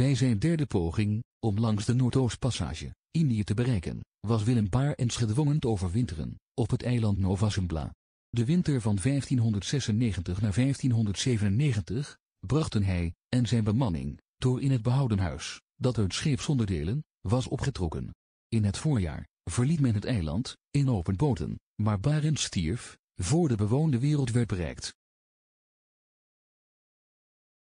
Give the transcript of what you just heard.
Bij zijn derde poging, om langs de Noordoostpassage, Indië te bereiken, was Willem Barents gedwongen te overwinteren, op het eiland Nova Zembla. De winter van 1596 naar 1597 brachten hij en zijn bemanning door in het behouden huis, dat uit scheepsonderdelen was opgetrokken. In het voorjaar verliet men het eiland in open boten, maar Barents stierf voor de bewoonde wereld werd bereikt.